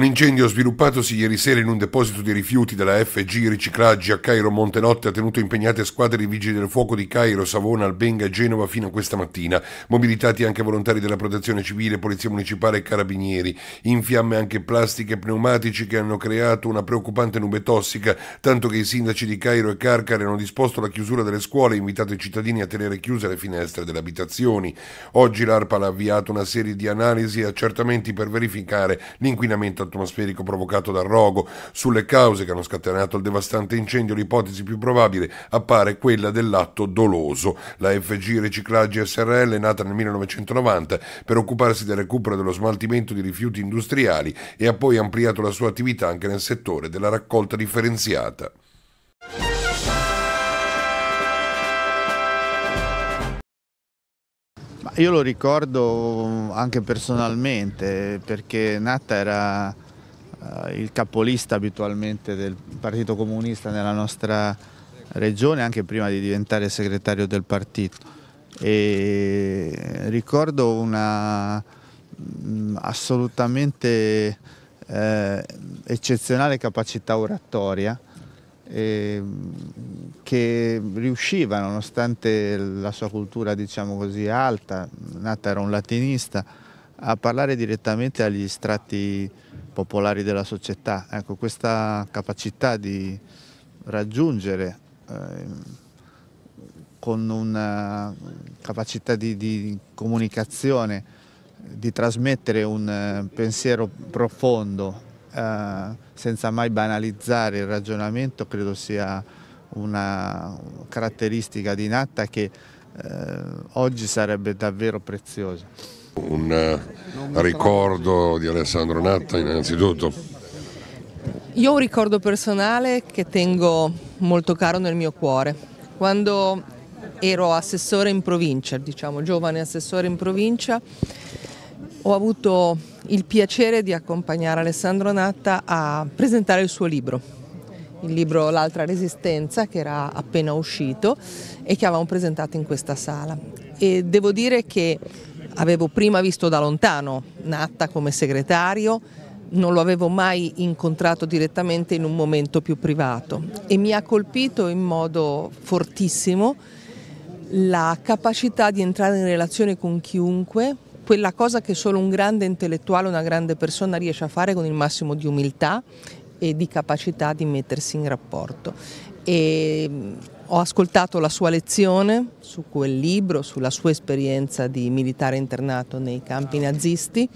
Un incendio sviluppatosi ieri sera in un deposito di rifiuti della FG Riciclaggi a Cairo Montenotte ha tenuto impegnate squadre di vigili del fuoco di Cairo, Savona, Albenga e Genova fino a questa mattina, mobilitati anche volontari della Protezione Civile, Polizia Municipale e Carabinieri. In fiamme anche plastiche e pneumatici che hanno creato una preoccupante nube tossica, tanto che i sindaci di Cairo e Carcare hanno disposto la chiusura delle scuole e invitato i cittadini a tenere chiuse le finestre delle abitazioni. Oggi l'ARPA ha avviato una serie di analisi e accertamenti per verificare l'inquinamento atmosferico provocato dal rogo. Sulle cause che hanno scatenato il devastante incendio, l'ipotesi più probabile appare quella dell'atto doloso. La FG Riciclaggi SRL nata nel 1990 per occuparsi del recupero e dello smaltimento di rifiuti industriali e ha poi ampliato la sua attività anche nel settore della raccolta differenziata. Io lo ricordo anche personalmente perché Natta era eh, il capolista abitualmente del Partito Comunista nella nostra regione anche prima di diventare segretario del partito e ricordo una mm, assolutamente eh, eccezionale capacità oratoria Ehm, che riusciva, nonostante la sua cultura diciamo così alta, Nata era un latinista, a parlare direttamente agli strati popolari della società. Ecco, questa capacità di raggiungere ehm, eh, con una capacità di, di, comunicazione, di trasmettere un eh, pensiero profondo eh, senza mai banalizzare il ragionamento, credo sia una caratteristica di Natta che eh, oggi sarebbe davvero preziosa. Un eh, ricordo di Alessandro Natta innanzitutto. Io ho un ricordo personale che tengo molto caro nel mio cuore. Quando ero assessore in provincia, diciamo giovane assessore in provincia, ho avuto il piacere di accompagnare Alessandro Natta a presentare il suo libro il libro L'altra resistenza che era appena uscito e che avevamo presentato in questa sala. E devo dire che avevo prima visto da lontano Natta come segretario, non lo avevo mai incontrato direttamente in un momento più privato e mi ha colpito in modo fortissimo la capacità di entrare in relazione con chiunque quella cosa che solo un grande intellettuale, una grande persona riesce a fare con il massimo di umiltà e di capacità di mettersi in rapporto. E mm, ho ascoltato la sua lezione su quel libro, sulla sua esperienza di militare internato nei campi nazisti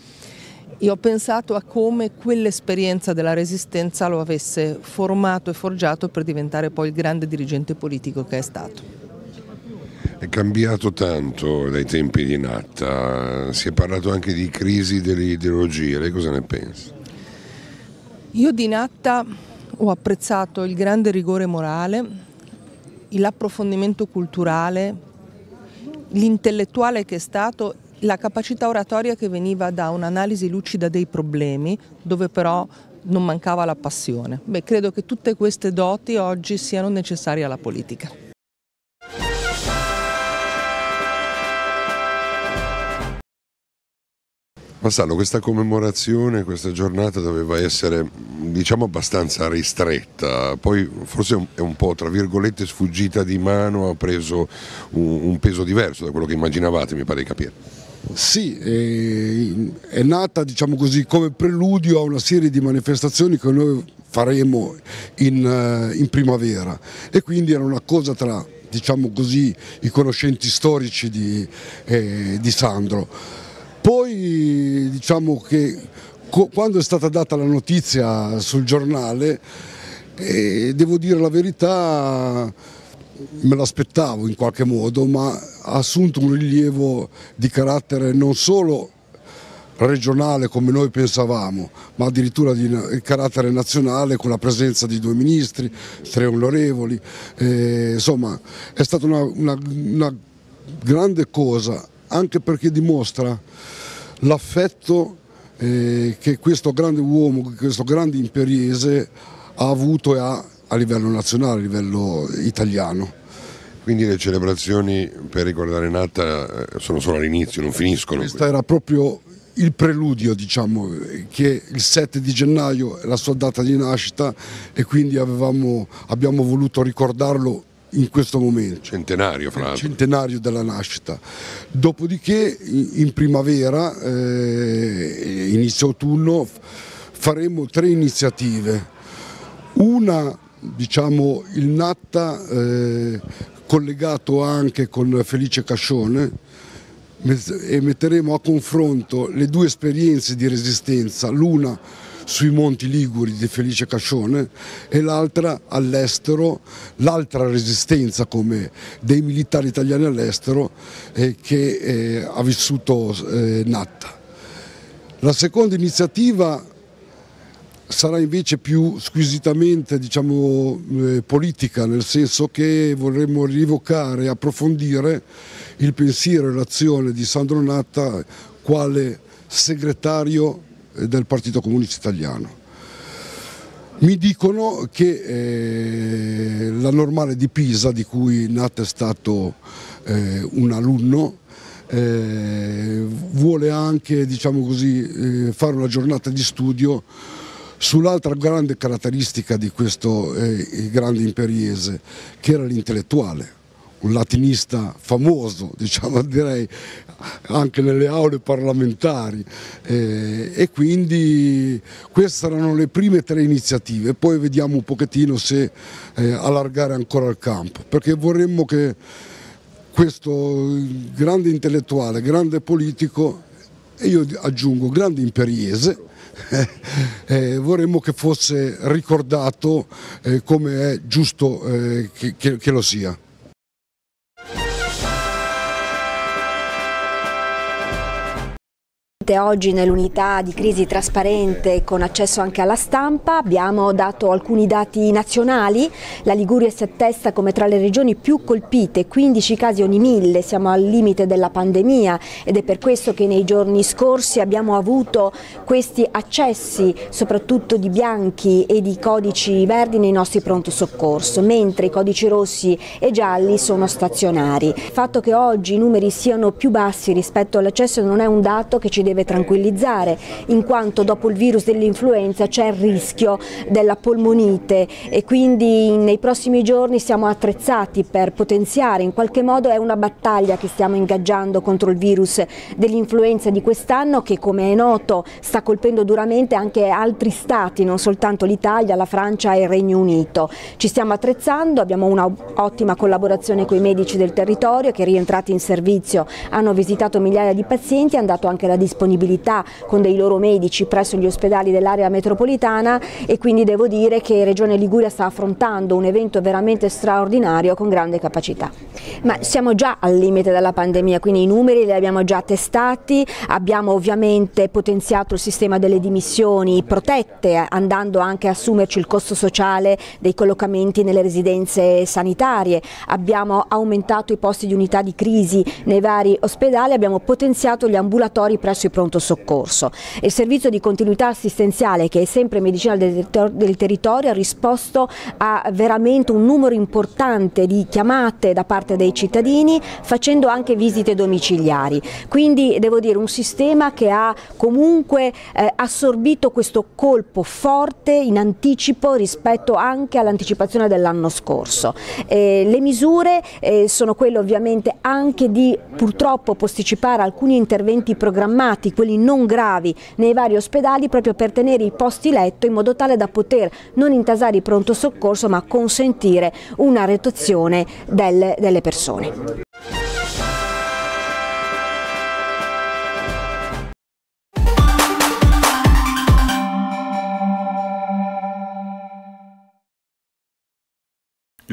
e ho pensato a come quell'esperienza della resistenza lo avesse formato e forgiato per diventare poi il grande dirigente politico che è stato. È cambiato tanto dai tempi di Natta, si è parlato anche di crisi dell'ideologia, lei cosa ne pensa? Io di Natta ho apprezzato il grande rigore morale, l'approfondimento culturale, l'intellettuale che è stato, la capacità oratoria che veniva da un'analisi lucida dei problemi, dove però non mancava la passione. Beh, credo che tutte queste doti oggi siano necessarie alla politica. Massalo, questa commemorazione, questa giornata doveva essere diciamo abbastanza ristretta, poi forse è un po' tra virgolette sfuggita di mano, ha preso un peso diverso da quello che immaginavate, mi pare di capire. Sì, eh, è, nata diciamo così, come preludio a una serie di manifestazioni che noi faremo in, eh, in primavera e quindi era una cosa tra diciamo così, i conoscenti storici di, eh, di Sandro. Poi diciamo che quando è stata data la notizia sul giornale, eh, devo dire la verità, me l'aspettavo in qualche modo, ma ha assunto un rilievo di carattere non solo regionale come noi pensavamo, ma addirittura di carattere nazionale con la presenza di due ministri, tre onorevoli, eh, insomma è stata una, una, una grande cosa anche perché dimostra l'affetto eh, che questo grande uomo, questo grande imperiese ha avuto e ha a livello nazionale, a livello italiano. Quindi le celebrazioni per ricordare Natta eh, sono solo all'inizio, non finiscono. Questo era proprio il preludio, diciamo, che il 7 di gennaio è la sua data di nascita e quindi avevamo, abbiamo voluto ricordarlo in questo momento. Centenario, fra l'altro. Centenario della nascita. Dopodiché in primavera, eh, inizio autunno, faremo tre iniziative. Una, diciamo, il Natta eh, collegato anche con Felice Cascione e metteremo a confronto le due esperienze di resistenza, l'una sui monti liguri di Felice Cascione e l'altra all'estero, l'altra resistenza come dei militari italiani all'estero eh, che eh, ha vissuto eh, Natta. La seconda iniziativa sarà invece più squisitamente diciamo, eh, politica, nel senso che vorremmo rievocare e approfondire il pensiero e l'azione di Sandro Natta quale segretario del Partito Comunista Italiano. Mi dicono che eh, la normale di Pisa, di cui Nat è stato eh, un alunno, eh, vuole anche diciamo così, fare una giornata di studio sull'altra grande caratteristica di questo grande imperiese, che era l'intellettuale un latinista famoso, diciamo direi, anche nelle aule parlamentari eh, e quindi queste erano le prime tre iniziative, poi vediamo un pochettino se eh, allargare ancora il campo, perché vorremmo che questo grande intellettuale, grande politico e io aggiungo grande imperiese, eh, vorremmo che fosse ricordato eh, come è giusto eh, che, che, che lo sia. Oggi nell'unità di crisi trasparente con accesso anche alla stampa abbiamo dato alcuni dati nazionali, la Liguria si attesta come tra le regioni più colpite, 15 casi ogni mille, siamo al limite della pandemia ed è per questo che nei giorni scorsi abbiamo avuto questi accessi soprattutto di bianchi e di codici verdi nei nostri pronto soccorso, mentre i codici rossi e gialli sono stazionari. Il fatto che oggi i numeri siano più bassi rispetto all'accesso non è un dato che ci deve deve tranquillizzare, in quanto dopo il virus dell'influenza c'è il rischio della polmonite e quindi nei prossimi giorni siamo attrezzati per potenziare, in qualche modo è una battaglia che stiamo ingaggiando contro il virus dell'influenza di quest'anno che come è noto sta colpendo duramente anche altri stati, non soltanto l'Italia, la Francia e il Regno Unito. Ci stiamo attrezzando, abbiamo un'ottima collaborazione con i medici del territorio che rientrati in servizio hanno visitato migliaia di pazienti e hanno dato anche la disponibilità disponibilità con dei loro medici presso gli ospedali dell'area metropolitana e quindi devo dire che Regione Liguria sta affrontando un evento veramente straordinario con grande capacità. Ma siamo già al limite della pandemia, quindi i numeri li abbiamo già testati, abbiamo ovviamente potenziato il sistema delle dimissioni protette andando anche a assumerci il costo sociale dei collocamenti nelle residenze sanitarie, abbiamo aumentato i posti di unità di crisi nei vari ospedali, abbiamo potenziato gli ambulatori presso i pronto soccorso. Il servizio di continuità assistenziale che è sempre medicina del, ter del territorio ha risposto a veramente un numero importante di chiamate da parte dei cittadini facendo anche visite domiciliari. Quindi devo dire un sistema che ha comunque eh, assorbito questo colpo forte in anticipo rispetto anche all'anticipazione dell'anno scorso. Eh, le misure eh, sono quelle ovviamente anche di purtroppo posticipare alcuni interventi programmati malati, quelli non gravi, nei vari ospedali proprio per tenere i posti letto in modo tale da poter non intasare il pronto soccorso ma consentire una retozione delle, delle persone.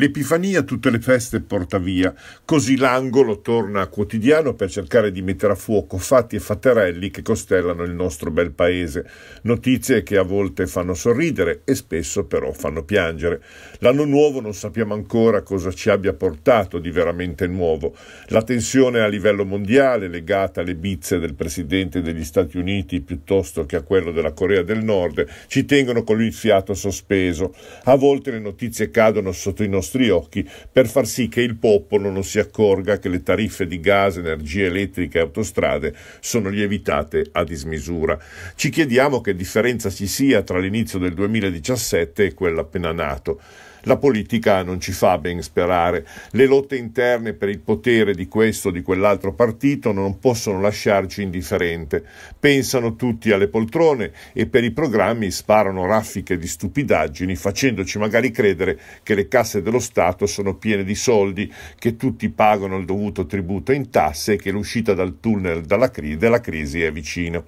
L'Epifania tutte le feste porta via, così l'angolo torna quotidiano per cercare di mettere a fuoco fatti e fatterelli che costellano il nostro bel paese, notizie che a volte fanno sorridere e spesso però fanno piangere. L'anno nuovo non sappiamo ancora cosa ci abbia portato di veramente nuovo. La tensione a livello mondiale legata alle bizze del Presidente degli Stati Uniti piuttosto che a quello della Corea del Nord ci tengono con il fiato sospeso. A volte le notizie cadono sotto i nostri nostri occhi per far sì che il popolo non si accorga che le tariffe di gas, energia elettrica e autostrade sono lievitate a dismisura. Ci chiediamo che differenza ci sia tra l'inizio del 2017 e quello appena nato. La politica non ci fa ben sperare. Le lotte interne per il potere di questo o di quell'altro partito non possono lasciarci indifferente. Pensano tutti alle poltrone e per i programmi sparano raffiche di stupidaggini facendoci magari credere che le casse dello Stato sono piene di soldi, che tutti pagano il dovuto tributo in tasse e che l'uscita dal tunnel dalla crisi, della crisi è vicina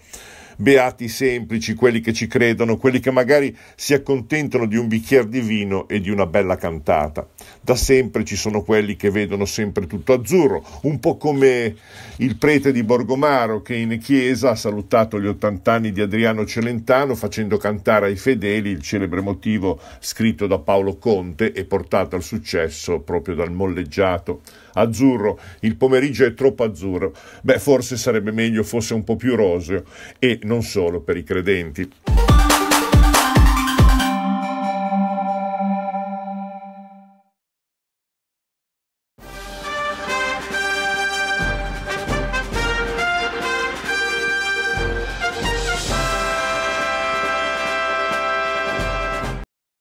beati i semplici, quelli che ci credono, quelli che magari si accontentano di un bicchiere di vino e di una bella cantata. Da sempre ci sono quelli che vedono sempre tutto azzurro, un po' come il prete di Borgomaro che in chiesa ha salutato gli 80 anni di Adriano Celentano facendo cantare ai fedeli il celebre motivo scritto da Paolo Conte e portato al successo proprio dal molleggiato. Azzurro, il pomeriggio è troppo azzurro. Beh, forse sarebbe meglio fosse un po' più roseo e non solo per i credenti.